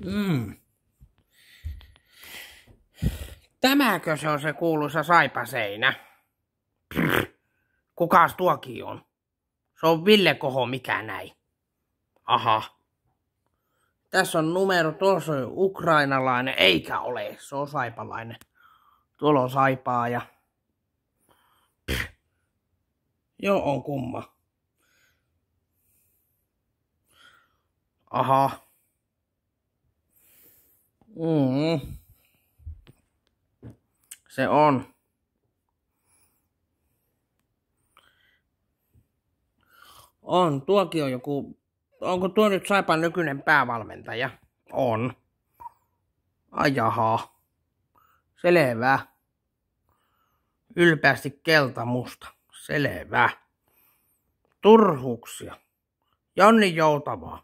Mm. Tämäkö se on se kuuluisa saipaseinä? Kukaas Kukas tuokin on? Se on Ville Koho, mikä näin. Aha. Tässä on numero, tuossa on ukrainalainen, eikä ole, se on saipalainen. Tuolla on saipaa ja... Joo, on kumma. Aha. Mm. Se on. On, tuokin on joku... Onko tuo nyt Saipan nykyinen päävalmentaja? On. Ai jaha. Selvä. Ylpeästi keltamusta. Selvä. Turhuksia. Jonni Joutavaa.